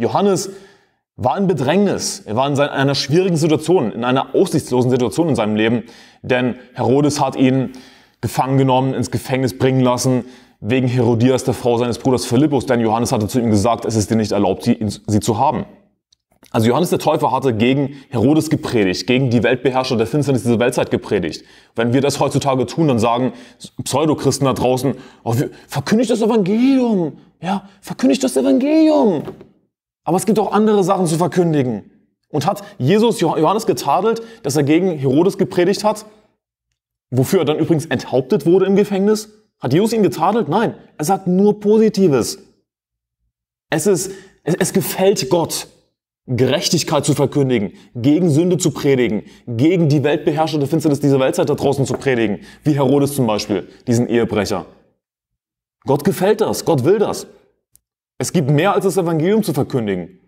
Johannes war in Bedrängnis, er war in einer schwierigen Situation, in einer aussichtslosen Situation in seinem Leben, denn Herodes hat ihn gefangen genommen, ins Gefängnis bringen lassen, wegen Herodias, der Frau seines Bruders Philippus, denn Johannes hatte zu ihm gesagt, es ist dir nicht erlaubt, sie, zu haben. Also Johannes der Täufer hatte gegen Herodes gepredigt, gegen die Weltbeherrscher der Finsternis dieser Weltzeit gepredigt. Wenn wir das heutzutage tun, dann sagen Pseudochristen da draußen, oh, verkündigt das Evangelium, ja, verkündigt das Evangelium. Aber es gibt auch andere Sachen zu verkündigen. Und hat Jesus Johannes getadelt, dass er gegen Herodes gepredigt hat, wofür er dann übrigens enthauptet wurde im Gefängnis? Hat Jesus ihn getadelt? Nein, er sagt nur Positives. Es, ist, es, es gefällt Gott, Gerechtigkeit zu verkündigen, gegen Sünde zu predigen, gegen die weltbeherrschende Finsternis dieser Weltzeit da draußen zu predigen, wie Herodes zum Beispiel, diesen Ehebrecher. Gott gefällt das, Gott will das. Es gibt mehr als das Evangelium zu verkündigen.